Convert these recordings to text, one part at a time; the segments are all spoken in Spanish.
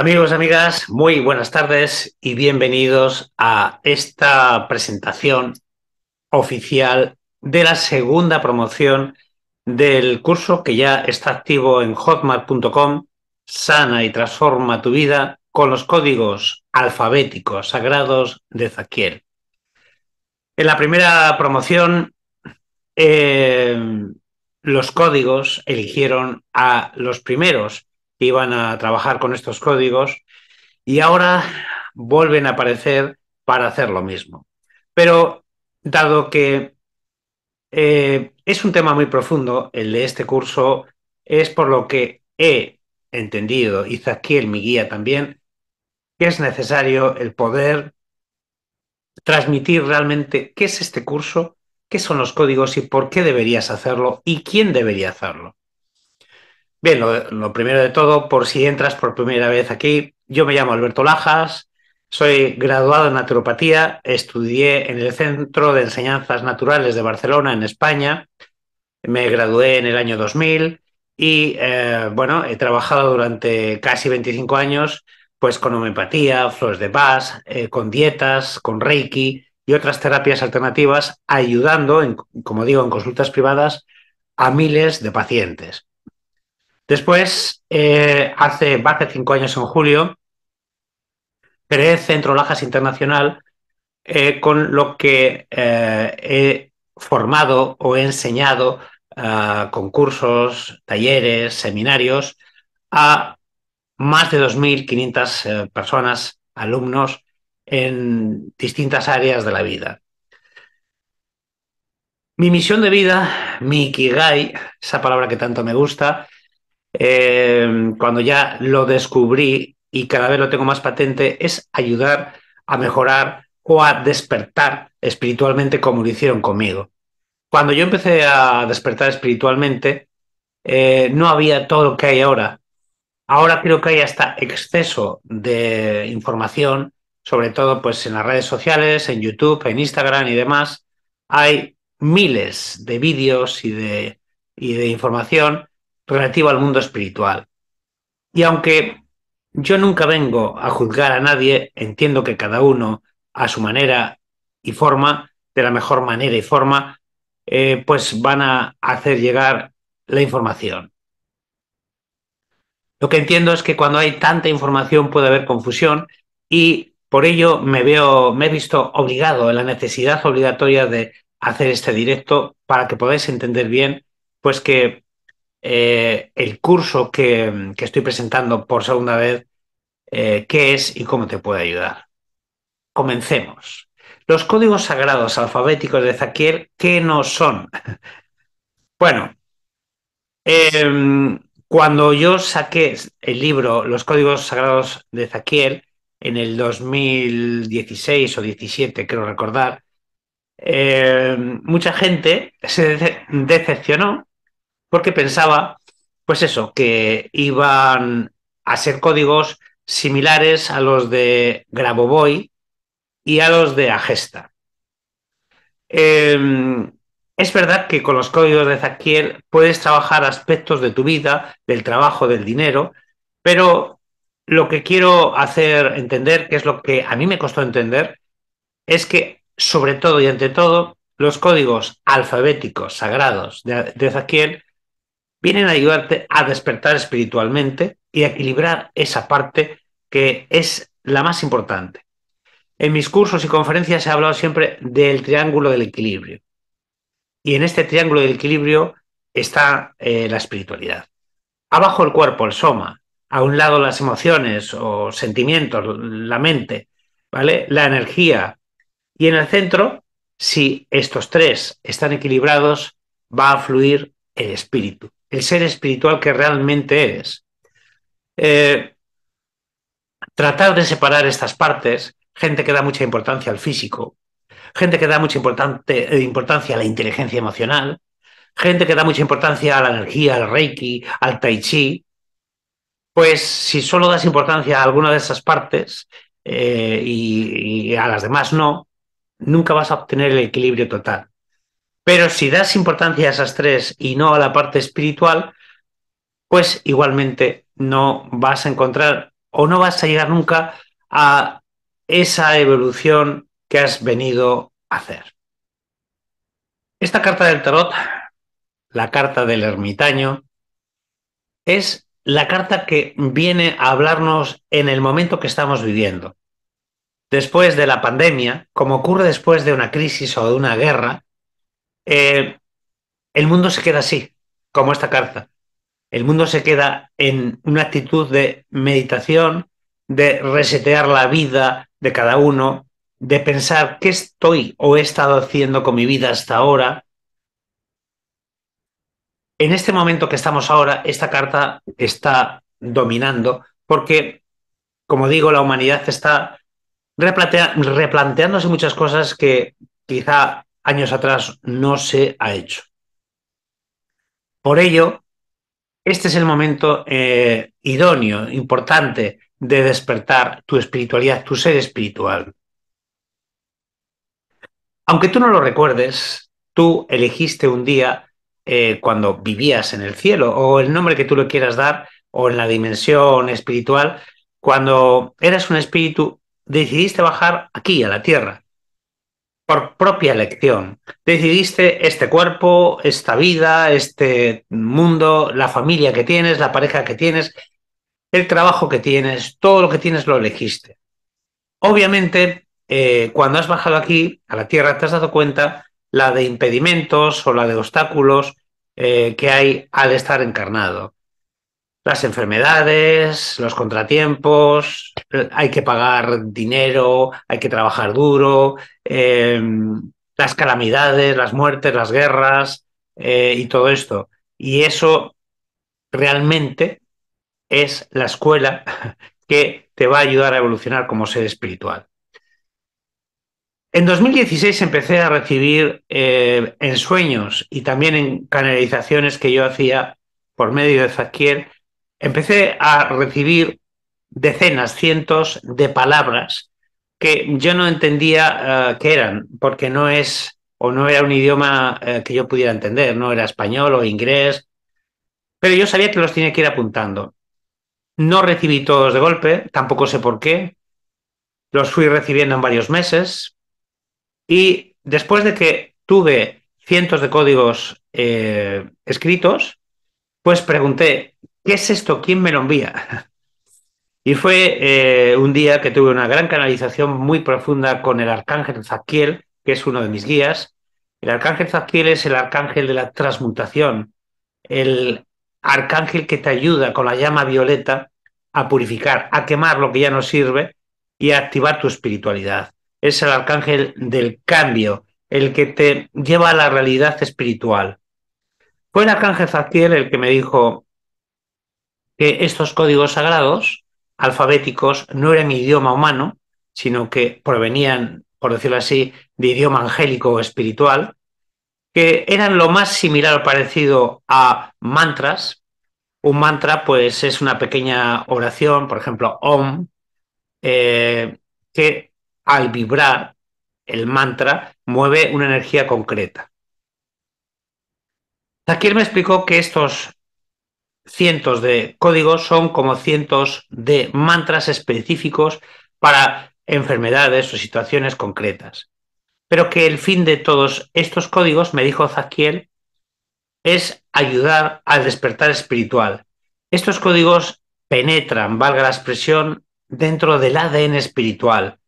Amigos, amigas, muy buenas tardes y bienvenidos a esta presentación oficial de la segunda promoción del curso que ya está activo en hotmart.com, sana y transforma tu vida con los códigos alfabéticos sagrados de Zaquiel. En la primera promoción, eh, los códigos eligieron a los primeros iban a trabajar con estos códigos y ahora vuelven a aparecer para hacer lo mismo. Pero dado que eh, es un tema muy profundo el de este curso, es por lo que he entendido, y en mi guía también, que es necesario el poder transmitir realmente qué es este curso, qué son los códigos y por qué deberías hacerlo y quién debería hacerlo. Bien, lo, primero de todo, por si entras por primera vez aquí, yo me llamo Alberto Lajas, soy graduado en naturopatía, estudié en el Centro de Enseñanzas Naturales de Barcelona, en España, me gradué en el año 2000 y, eh, bueno, he trabajado durante casi 25 años pues con homeopatía, flores de paz, eh, con dietas, con Reiki y otras terapias alternativas, ayudando, como digo, en consultas privadas a miles de pacientes. Después, eh, hace, más de cinco años en julio, creé Centro Lajas Internacional, eh, con lo que eh, he formado o he enseñado ah, concursos, talleres, seminarios a más de 2.500 personas, alumnos, en distintas áreas de la vida. Mi misión de vida, mi Ikigai, esa palabra que tanto me gusta, Em, cuando ya lo descubrí y cada vez lo tengo más patente, es ayudar a mejorar o a despertar espiritualmente como lo hicieron conmigo. Cuando yo empecé a despertar espiritualmente, eh, no había todo lo que hay ahora. Ahora creo que hay hasta exceso de información, sobre todo pues en las redes sociales, en YouTube, en Instagram y demás. Hay miles de vídeos y de, y de información relativo al mundo espiritual. Y aunque yo nunca vengo a juzgar a nadie, entiendo que cada uno, a su manera y forma, de la mejor manera y forma, eh, pues van a hacer llegar la información. Lo que entiendo es que cuando hay tanta información puede haber confusión y por ello me veo, me he visto obligado, en la necesidad obligatoria de hacer este directo para que podáis entender bien, pues que eh, el curso que, estoy presentando por segunda vez, eh, qué es y cómo te puede ayudar. Comencemos. Los códigos sagrados alfabéticos de Zaquiel, ¿qué no son? bueno, em, cuando yo saqué el libro Los códigos sagrados de Zaquiel, en el 2016 o 17, creo recordar, em, mucha gente se decepcionó porque pensaba, pues eso, que iban a ser códigos similares a los de Grabovoi y a los de Agesta. Em, es verdad que con los códigos de Zaquiel puedes trabajar aspectos de tu vida, del trabajo, del dinero, pero lo que quiero hacer entender, que es lo que a mí me costó entender, es que sobre todo y ante todo, los códigos alfabéticos sagrados de, de vienen a ayudarte a despertar espiritualmente y a equilibrar esa parte que es la más importante. En mis cursos y conferencias he hablado siempre del triángulo del equilibrio. Y en este triángulo del equilibrio está eh, la espiritualidad. Abajo el cuerpo, el soma. A un lado las emociones o sentimientos, la mente, ¿vale? La energía. Y en el centro, si estos tres están equilibrados, va a fluir el espíritu el ser espiritual que realmente es eh, tratar de separar estas partes, gente que da mucha importancia al físico, gente que da mucha importante, eh, importancia a la inteligencia emocional, gente que da mucha importancia a la energía, al reiki, al tai chi, pues si solo das importancia a alguna de esas partes eh, y a las demás no, nunca vas a obtener el equilibrio total. Pero si das importancia a esas tres y no a la parte espiritual, pues igualmente no vas a encontrar o no vas a llegar nunca a esa evolución que has venido a hacer. Esta carta del tarot, la carta del ermitaño, es la carta que viene a hablarnos en el momento que estamos viviendo. Después de la pandemia, como ocurre después de una crisis o de una guerra, eh, el mundo se queda así, como esta carta. El mundo se queda en una actitud de meditación, de resetear la vida de cada uno, de pensar qué estoy o he estado haciendo con mi vida hasta ahora. En este momento que estamos ahora, esta carta está dominando porque, como digo, la humanidad está replanteándose muchas cosas que quizá años atrás no se ha hecho. Por ello, este es el momento eh, idóneo, importante, de despertar tu espiritualidad, tu ser espiritual. Aunque tú no lo recuerdes, tú elegiste un día eh, cuando vivías en el cielo o el nombre que tú le quieras dar o en la dimensión espiritual, cuando eras un espíritu, decidiste bajar aquí, a la tierra por propia elección. Decidiste este cuerpo, esta vida, este mundo, la familia que tienes, la pareja que tienes, el trabajo que tienes, todo lo que tienes lo elegiste. Obviamente, eh, cuando has bajado aquí a la Tierra, te has dado cuenta la de impedimentos o la de obstáculos eh, que hay al estar encarnado las enfermedades, los contratiempos, eh, hay que pagar dinero, hay que trabajar duro, em, las calamidades, las muertes, las guerras eh, y todo esto. Y eso realmente es la escuela que te va a ayudar a evolucionar como ser espiritual. En 2016 empecé a recibir eh, en sueños y también en canalizaciones que yo hacía por medio de Zaquier empecé a recibir decenas, cientos de palabras que yo no entendía que eh, qué eran, porque no es o no era un idioma eh, que yo pudiera entender, no era español o inglés, pero yo sabía que los tenía que ir apuntando. No recibí todos de golpe, tampoco sé por qué, los fui recibiendo en varios meses y después de que tuve cientos de códigos eh, escritos, pues pregunté ¿qué es esto? ¿Quién me lo envía? Y fue eh, un día que tuve una gran canalización muy profunda con el arcángel Zaquiel, que es uno de mis guías. El arcángel Zaquiel es el arcángel de la transmutación, el arcángel que te ayuda con la llama violeta a purificar, a quemar lo que ya no sirve y a activar tu espiritualidad. Es el arcángel del cambio, el que te lleva a la realidad espiritual. Fue el arcángel Zaquiel el que me dijo, que estos códigos sagrados alfabéticos no eran idioma humano, sino que provenían, por decirlo así, de idioma angélico o espiritual, que eran lo más similar o parecido a mantras. Un mantra, pues, es una pequeña oración, por ejemplo, Om, eh, que al vibrar el mantra mueve una energía concreta. Zakir me explicó que estos cientos de códigos son como cientos de mantras específicos para enfermedades o situaciones concretas. Pero que el fin de todos estos códigos, me dijo Zaquiel, es ayudar al despertar espiritual. Estos códigos penetran, valga la expresión, dentro del ADN espiritual.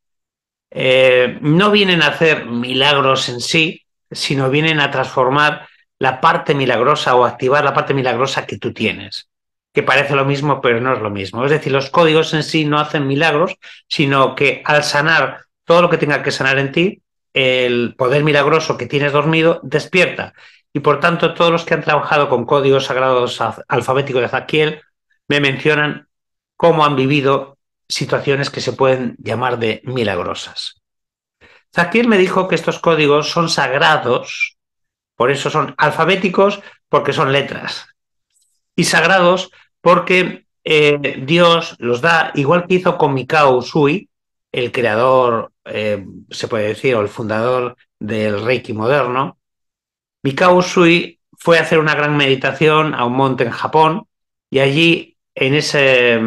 Eh, no vienen a hacer milagros en sí, sino vienen a transformar la parte milagrosa o activar la parte milagrosa que tú tienes, que parece lo mismo, pero no es lo mismo. Es decir, los códigos en sí no hacen milagros, sino que al sanar todo lo que tenga que sanar en ti, el poder milagroso que tienes dormido despierta. Y por tanto, todos los que han trabajado con códigos sagrados alfabéticos de Zaquiel me mencionan cómo han vivido situaciones que se pueden llamar de milagrosas. Zaquiel me dijo que estos códigos son sagrados por eso son alfabéticos, porque son letras. Y sagrados, porque eh, Dios los da, igual que hizo con Mikao Sui, el creador, eh, se puede decir, o el fundador del Reiki moderno. Mikao Sui fue a hacer una gran meditación a un monte en Japón y allí, en ese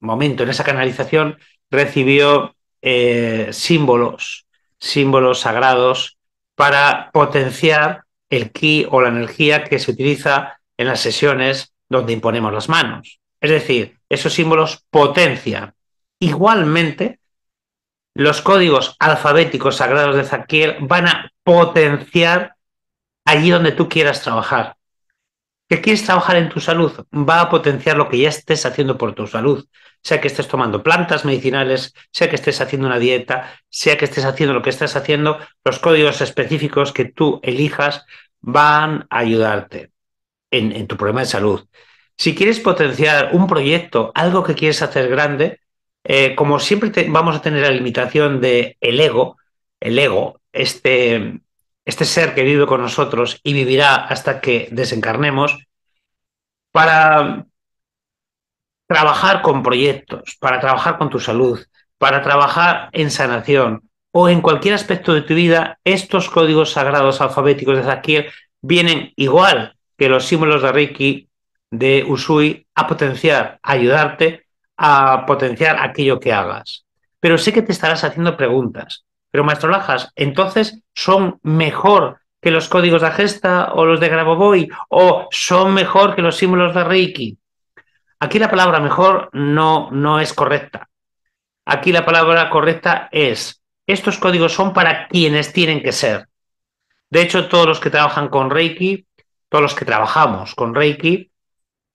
momento, en esa canalización, recibió eh, símbolos, símbolos sagrados para potenciar el ki o la energía que se utiliza en las sesiones donde imponemos las manos. Es decir, esos símbolos potencian. Igualmente, los códigos alfabéticos sagrados de Zaquiel van a potenciar allí donde tú quieras trabajar que quieres trabajar en tu salud, va a potenciar lo que ya estés haciendo por tu salud, sea que estés tomando plantas medicinales, sea que estés haciendo una dieta, sea que estés haciendo lo que estás haciendo, los códigos específicos que tú elijas van a ayudarte en, tu problema de salud. Si quieres potenciar un proyecto, algo que quieres hacer grande, eh, como siempre vamos a tener la limitación del el ego, el ego, este, este ser que vive con nosotros y vivirá hasta que desencarnemos, para trabajar con proyectos, para trabajar con tu salud, para trabajar en sanación o en cualquier aspecto de tu vida, estos códigos sagrados alfabéticos de Zakir vienen igual que los símbolos de Reiki de Usui a potenciar, a ayudarte a potenciar aquello que hagas. Pero sé que te estarás haciendo preguntas. Pero, maestro Lajas, entonces son mejor que los códigos de Agesta o los de Grabovoi o son mejor que los símbolos de Reiki. Aquí la palabra mejor no, no es correcta. Aquí la palabra correcta es, estos códigos son para quienes tienen que ser. De hecho, todos los que trabajan con Reiki, todos los que trabajamos con Reiki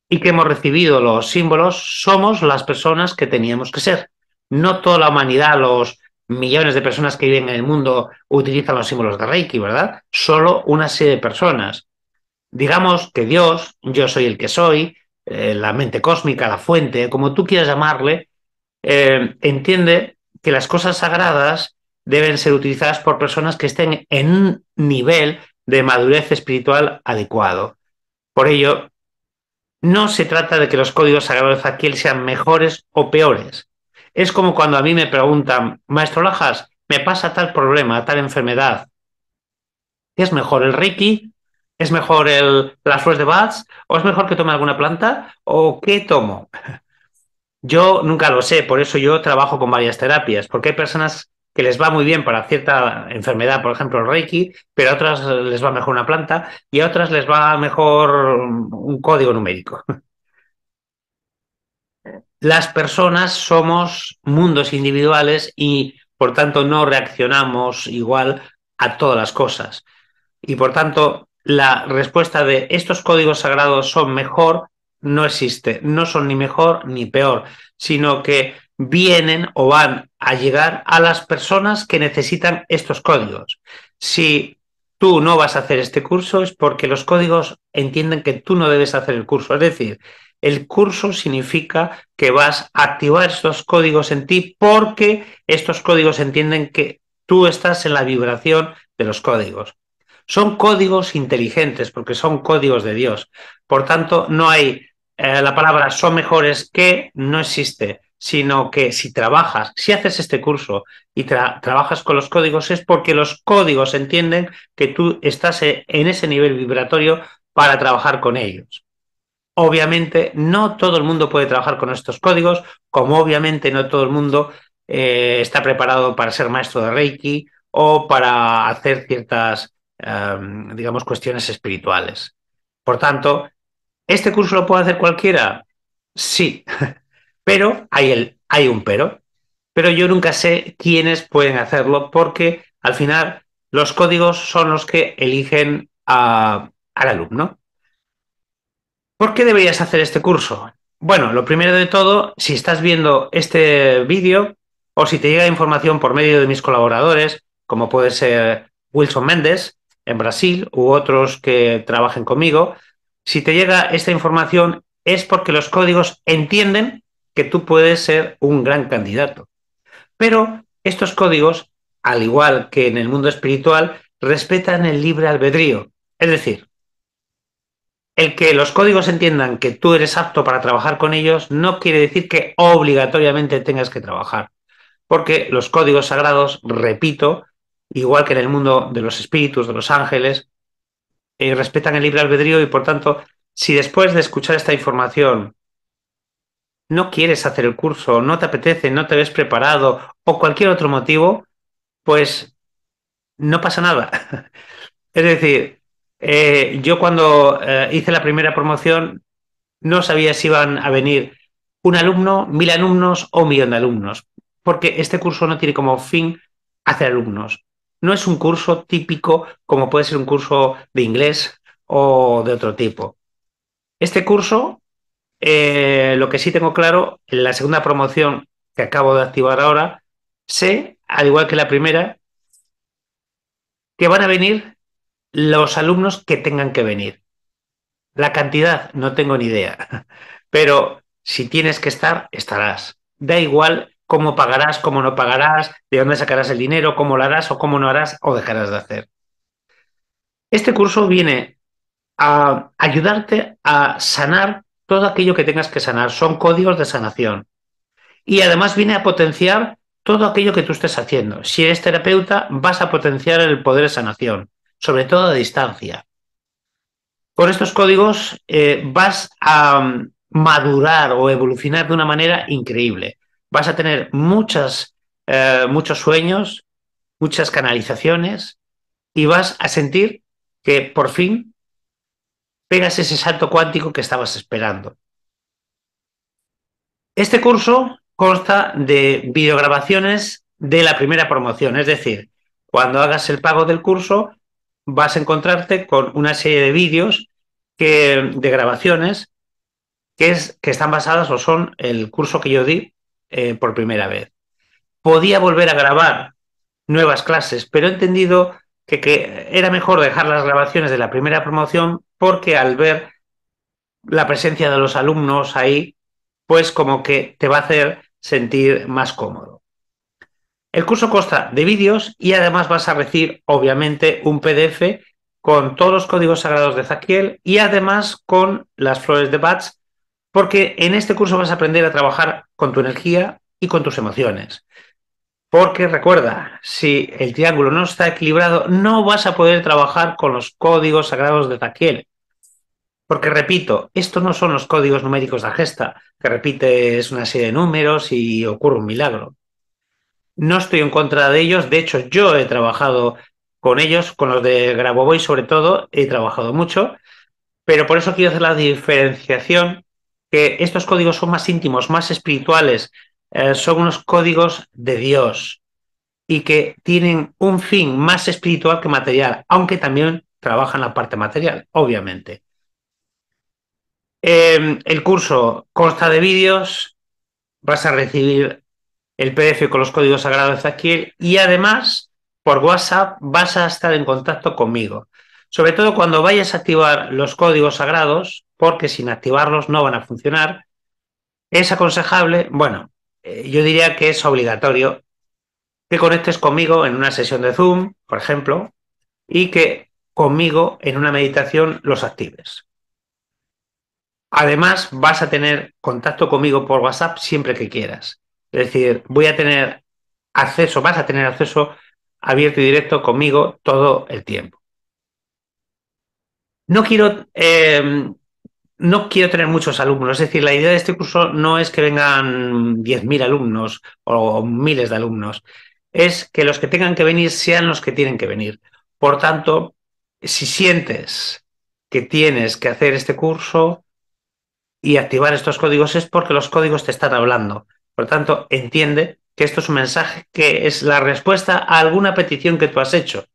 y que hemos recibido los símbolos, somos las personas que teníamos que ser. No toda la humanidad, los, millones de personas que viven en el mundo utilizan los símbolos de Reiki, ¿verdad? Solo una serie de personas. Digamos que Dios, yo soy el que soy, eh, la mente cósmica, la fuente, como tú quieras llamarle, eh, entiende que las cosas sagradas deben ser utilizadas por personas que estén en un nivel de madurez espiritual adecuado. Por ello, no se trata de que los códigos sagrados de Zaquiel sean mejores o peores, es como cuando a mí me preguntan, maestro Lajas, me pasa tal problema, tal enfermedad. es mejor, el Reiki? ¿Es mejor el, las flores de Bats? ¿O es mejor que tome alguna planta? ¿O qué tomo? Yo nunca lo sé, por eso yo trabajo con varias terapias, porque hay personas que les va muy bien para cierta enfermedad, por ejemplo el Reiki, pero a otras les va mejor una planta y a otras les va mejor un código numérico. las personas somos mundos individuales y por tanto no reaccionamos igual a todas las cosas. Y por tanto, la respuesta de estos códigos sagrados son mejor no existe. No son ni mejor ni peor, sino que vienen o van a llegar a las personas que necesitan estos códigos. Si tú no vas a hacer este curso es porque los códigos entienden que tú no debes hacer el curso. Es decir, el curso significa que vas a activar estos códigos en ti porque estos códigos entienden que tú estás en la vibración de los códigos. Son códigos inteligentes porque son códigos de Dios. Por tanto, no hay eh, la palabra son mejores que no existe, sino que si trabajas, si haces este curso y trabajas con los códigos es porque los códigos entienden que tú estás e-, en ese nivel vibratorio para trabajar con ellos. Obviamente no todo el mundo puede trabajar con estos códigos, como obviamente no todo el mundo eh, está preparado para ser maestro de Reiki o para hacer ciertas, em, digamos, cuestiones espirituales. Por tanto, ¿este curso lo puede hacer cualquiera? Sí, pero hay, el, hay un pero. Pero yo nunca sé quiénes pueden hacerlo porque al final los códigos son los que eligen al alumno. ¿Por qué deberías hacer este curso? Bueno, lo primero de todo, si estás viendo este vídeo o si te llega información por medio de mis colaboradores, como puede ser Wilson Méndez en Brasil u otros que trabajen conmigo, si te llega esta información es porque los códigos entienden que tú puedes ser un gran candidato. Pero estos códigos, al igual que en el mundo espiritual, respetan el libre albedrío. Es decir, el que los códigos entiendan que tú eres apto para trabajar con ellos no quiere decir que obligatoriamente tengas que trabajar, porque los códigos sagrados, repito, igual que en el mundo de los espíritus, de los ángeles, eh, respetan el libre albedrío y por tanto, si después de escuchar esta información no quieres hacer el curso, no te apetece, no te ves preparado o cualquier otro motivo, pues no pasa nada. es decir, eh, yo cuando eh, hice la primera promoción no sabía si iban a venir un alumno, mil alumnos o un millón de alumnos, porque este curso no tiene como fin hacer alumnos. No es un curso típico como puede ser un curso de inglés o de otro tipo. Este curso, eh, lo que sí tengo claro, en la segunda promoción que acabo de activar ahora, sé, al igual que la primera, que van a venir los alumnos que tengan que venir. La cantidad, no tengo ni idea, pero si tienes que estar, estarás. Da igual cómo pagarás, cómo no pagarás, de dónde sacarás el dinero, cómo lo harás o cómo no harás o dejarás de hacer. Este curso viene a ayudarte a sanar todo aquello que tengas que sanar. Son códigos de sanación. Y además viene a potenciar todo aquello que tú estés haciendo. Si eres terapeuta, vas a potenciar el poder de sanación sobre todo a distancia. Con estos códigos eh, vas a mm, madurar o evolucionar de una manera increíble. Vas a tener muchas, eh, muchos sueños, muchas canalizaciones y vas a sentir que por fin pegas ese salto cuántico que estabas esperando. Este curso consta de videograbaciones de la primera promoción, es decir, cuando hagas el pago del curso, vas a encontrarte con una serie de vídeos que, de grabaciones que, que están basadas o son el curso que yo di eh, por primera vez. Podía volver a grabar nuevas clases, pero he entendido que, que, era mejor dejar las grabaciones de la primera promoción porque al ver la presencia de los alumnos ahí, pues como que te va a hacer sentir más cómodo. El curso consta de vídeos y además vas a recibir, obviamente, un PDF con todos los códigos sagrados de Zaquiel y además con las flores de Bach, porque en este curso vas a aprender a trabajar con tu energía y con tus emociones. Porque recuerda, si el triángulo no está equilibrado, no vas a poder trabajar con los códigos sagrados de Zaquiel. Porque repito, estos no son los códigos numéricos de la gesta, que repites una serie de números y ocurre un milagro. No estoy en contra de ellos, de hecho yo he trabajado con ellos, con los de Grabovoi sobre todo, he trabajado mucho, pero por eso quiero hacer la diferenciación, que estos códigos son más íntimos, más espirituales, eh, son unos códigos de Dios y que tienen un fin más espiritual que material, aunque también trabajan la parte material, obviamente. Em, el curso consta de vídeos, vas a recibir el PDF con los códigos sagrados de y además por WhatsApp vas a estar en contacto conmigo. Sobre todo cuando vayas a activar los códigos sagrados, porque sin activarlos no van a funcionar, es aconsejable, bueno, eh, yo diría que es obligatorio que conectes conmigo en una sesión de Zoom, por ejemplo, y que conmigo en una meditación los actives. Además, vas a tener contacto conmigo por WhatsApp siempre que quieras. Es decir, voy a tener acceso, vas a tener acceso abierto y directo conmigo todo el tiempo. No quiero, eh, no quiero tener muchos alumnos, es decir, la idea de este curso no es que vengan 10.000 alumnos o miles de alumnos, es que los que tengan que venir sean los que tienen que venir. Por tanto, si sientes que tienes que hacer este curso y activar estos códigos es porque los códigos te están hablando. Por tanto, entiende que esto es un mensaje que es la respuesta a alguna petición que tú has hecho.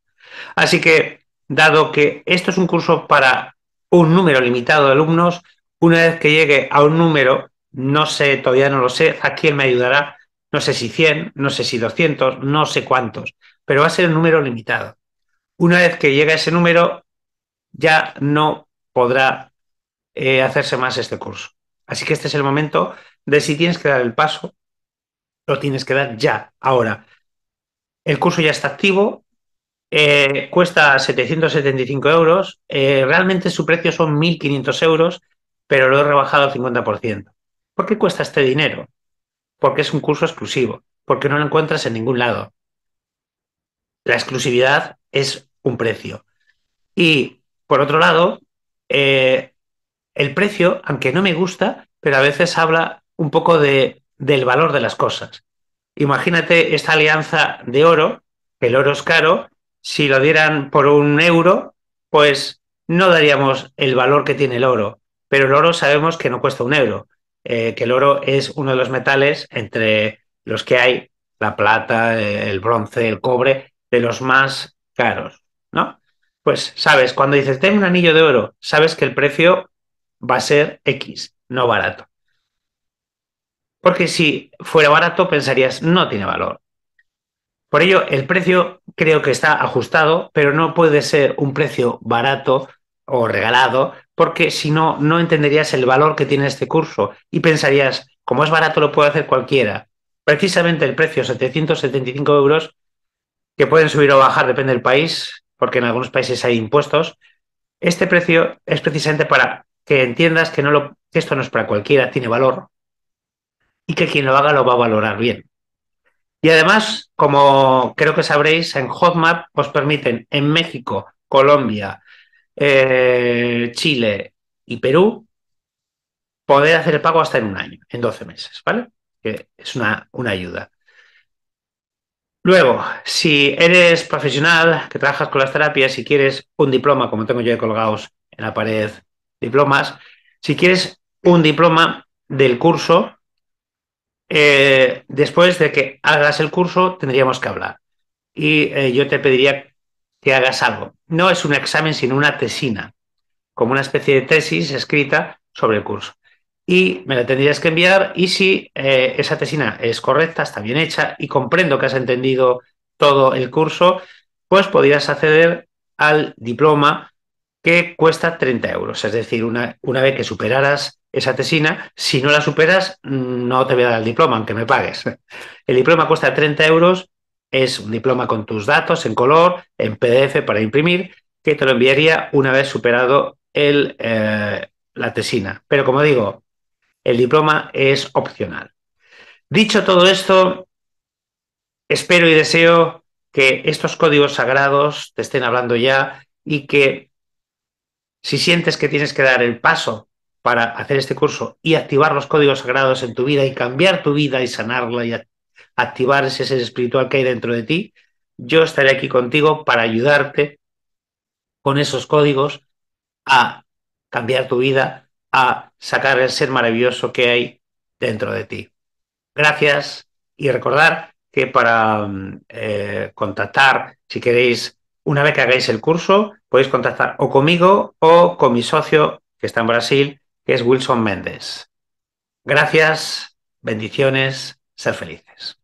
Así que, dado que esto es un curso para un número limitado de alumnos, una vez que llegue a un número, no sé, todavía no lo sé, a quién me ayudará, no sé si 100, no sé si 200, no sé cuántos, pero va a ser un número limitado. Una vez que llegue a ese número, ya no podrá eh, hacerse más este curso. Así que este es el momento de si tienes que dar el paso, lo tienes que dar ya, ahora. El curso ya está activo, eh, cuesta 775 euros, eh, realmente su precio son 1.500 euros, pero lo he rebajado al 50%. ¿Por qué cuesta este dinero? Porque es un curso exclusivo, porque no lo encuentras en ningún lado. La exclusividad es un precio. Y, por otro lado, eh, el precio, aunque no me gusta, pero a veces habla un poco de, del valor de las cosas. Imagínate esta alianza de oro, que el oro es caro, si lo dieran por un euro, pues no daríamos el valor que tiene el oro, pero el oro sabemos que no cuesta un euro, eh, que el oro es uno de los metales entre los que hay la plata, el bronce, el cobre, de los más caros, ¿no? Pues sabes, cuando dices, ten un anillo de oro, sabes que el precio va a ser X, no barato. Porque si fuera barato pensarías, no tiene valor. Por ello, el precio creo que está ajustado, pero no puede ser un precio barato o regalado, porque si no, no entenderías el valor que tiene este curso y pensarías, como es barato, lo puede hacer cualquiera. Precisamente el precio, 775 euros, que pueden subir o bajar, depende del país, porque en algunos países hay impuestos. Este precio es precisamente para que entiendas que, no que esto no es para cualquiera, tiene valor, y que quien lo haga lo va a valorar bien. Y además, como creo que sabréis, en Hotmap os permiten en México, Colombia, eh, Chile y Perú poder hacer el pago hasta en un año, en 12 meses, ¿vale? Que es una, una ayuda. Luego, si eres profesional que trabajas con las terapias, si quieres un diploma, como tengo yo colgados en la pared, diplomas, si quieres un diploma del curso, eh, después de que hagas el curso, tendríamos que hablar. Y eh, yo te pediría que hagas algo. No es un examen, sino una tesina, como una especie de tesis escrita sobre el curso. Y me la tendrías que enviar y si eh, esa tesina es correcta, está bien hecha y comprendo que has entendido todo el curso, pues podrías acceder al diploma que cuesta 30 euros. Es decir, una, una vez que superaras esa tesina, si no la superas, no te voy a dar el diploma, aunque me pagues. El diploma cuesta 30 euros, es un diploma con tus datos en color, en PDF para imprimir, que te lo enviaría una vez superado el, eh, la tesina. Pero como digo, el diploma es opcional. Dicho todo esto, espero y deseo que estos códigos sagrados te estén hablando ya y que si sientes que tienes que dar el paso para hacer este curso y activar los códigos sagrados en tu vida y cambiar tu vida y sanarla y activar ese ser espiritual que hay dentro de ti, yo estaré aquí contigo para ayudarte con esos códigos a cambiar tu vida, a sacar el ser maravilloso que hay dentro de ti. Gracias y recordar que para mm, eh, contactar, si queréis una vez que hagáis el curso, podéis contactar o conmigo o con mi socio que está en Brasil, que es Wilson Méndez. Gracias, bendiciones, ser felices.